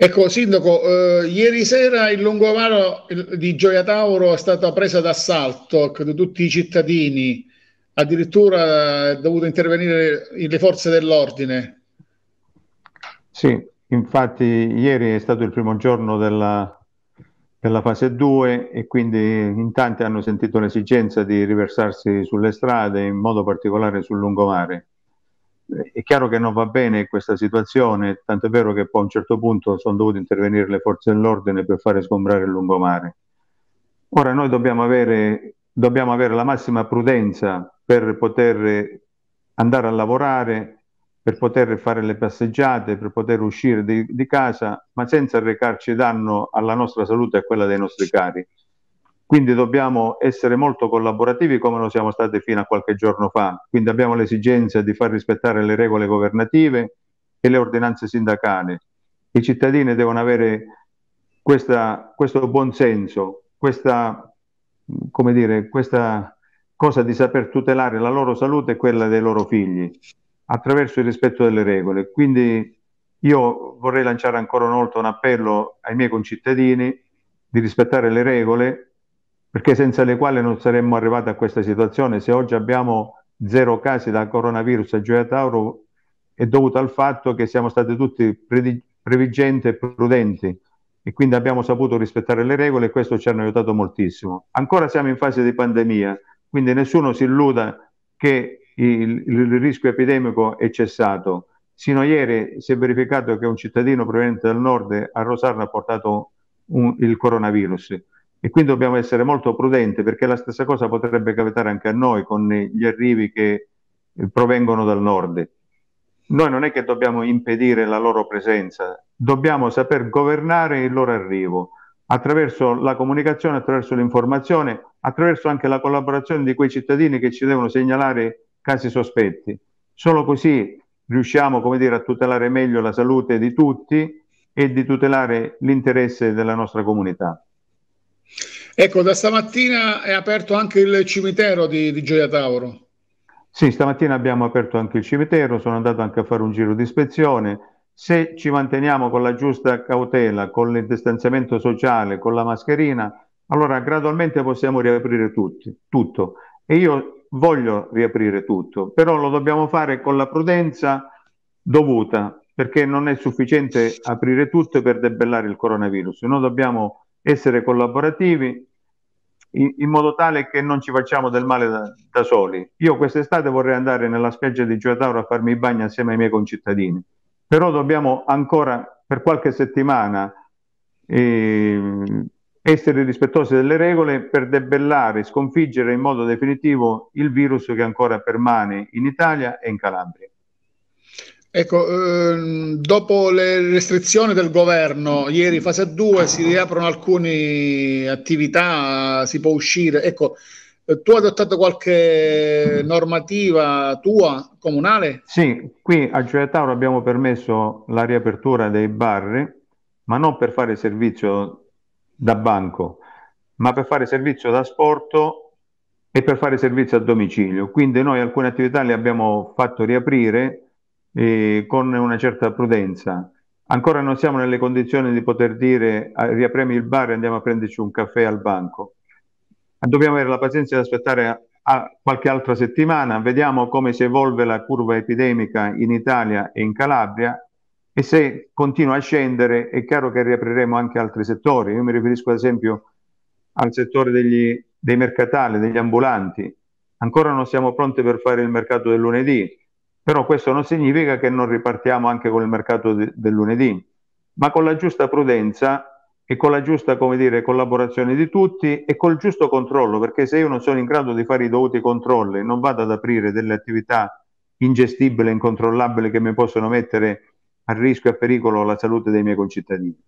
Ecco, Sindaco, eh, ieri sera il Lungomaro di Gioia Tauro è stata presa d'assalto, da tutti i cittadini, addirittura eh, è dovuto intervenire le forze dell'ordine. Sì, infatti ieri è stato il primo giorno della, della fase 2 e quindi in tanti hanno sentito l'esigenza di riversarsi sulle strade, in modo particolare sul lungomare è chiaro che non va bene questa situazione, tanto è vero che poi a un certo punto sono dovute intervenire le forze dell'ordine per fare sgombrare il lungomare. Ora noi dobbiamo avere, dobbiamo avere la massima prudenza per poter andare a lavorare, per poter fare le passeggiate, per poter uscire di, di casa, ma senza recarci danno alla nostra salute e a quella dei nostri cari. Quindi dobbiamo essere molto collaborativi come lo siamo stati fino a qualche giorno fa. Quindi abbiamo l'esigenza di far rispettare le regole governative e le ordinanze sindacali. I cittadini devono avere questa, questo buonsenso, questa, come dire, questa cosa di saper tutelare la loro salute e quella dei loro figli attraverso il rispetto delle regole. Quindi io vorrei lanciare ancora una volta un appello ai miei concittadini di rispettare le regole perché senza le quali non saremmo arrivati a questa situazione. Se oggi abbiamo zero casi da coronavirus a Gioia Tauro è dovuto al fatto che siamo stati tutti previgenti e prudenti e quindi abbiamo saputo rispettare le regole e questo ci hanno aiutato moltissimo. Ancora siamo in fase di pandemia, quindi nessuno si illuda che il, il rischio epidemico è cessato. Sino a ieri si è verificato che un cittadino proveniente dal nord a Rosarno ha portato un, il coronavirus e quindi dobbiamo essere molto prudenti perché la stessa cosa potrebbe capitare anche a noi con gli arrivi che eh, provengono dal nord. Noi non è che dobbiamo impedire la loro presenza, dobbiamo saper governare il loro arrivo attraverso la comunicazione, attraverso l'informazione, attraverso anche la collaborazione di quei cittadini che ci devono segnalare casi sospetti. Solo così riusciamo come dire, a tutelare meglio la salute di tutti e di tutelare l'interesse della nostra comunità. Ecco, da stamattina è aperto anche il cimitero di, di Gioia Tauro. Sì, stamattina abbiamo aperto anche il cimitero, sono andato anche a fare un giro di ispezione. Se ci manteniamo con la giusta cautela, con il distanziamento sociale, con la mascherina, allora gradualmente possiamo riaprire tutti, tutto. E io voglio riaprire tutto, però lo dobbiamo fare con la prudenza dovuta, perché non è sufficiente aprire tutto per debellare il coronavirus. Noi dobbiamo essere collaborativi, in, in, modo tale che non ci facciamo del male da, da soli. Io quest'estate vorrei andare nella spiaggia di Gioia Giuatauro a farmi il bagno assieme ai miei concittadini, però dobbiamo ancora per qualche settimana eh, essere rispettosi delle regole per debellare, sconfiggere in modo definitivo il virus che ancora permane in Italia e in Calabria. Ecco, ehm, dopo le restrizioni del governo, ieri fase 2, si riaprono alcune attività, si può uscire. Ecco, eh, tu hai adottato qualche normativa tua comunale? Sì, qui a Tauro abbiamo permesso la riapertura dei bar, ma non per fare servizio da banco, ma per fare servizio da sporto e per fare servizio a domicilio. Quindi noi alcune attività le abbiamo fatto riaprire eh, con una certa prudenza. Ancora non siamo nelle condizioni di poter dire ah, riapriamo il bar e andiamo a prenderci un caffè al banco. Dobbiamo avere la pazienza di aspettare a, a qualche altra settimana, vediamo come si evolve la curva epidemica in Italia e in Calabria e se continua a scendere è chiaro che riapriremo anche altri settori. Io mi riferisco ad esempio al settore degli, dei mercatali, degli ambulanti. Ancora non siamo pronti per fare il mercato del lunedì, però questo non significa che non ripartiamo anche con il mercato de- del lunedì, ma con la giusta prudenza e con la giusta dire, collaborazione di tutti e col giusto controllo, perché se io non sono in grado di fare i dovuti controlli, non vado ad aprire delle attività ingestibili, incontrollabili che mi possono mettere a rischio e a pericolo la salute dei miei concittadini.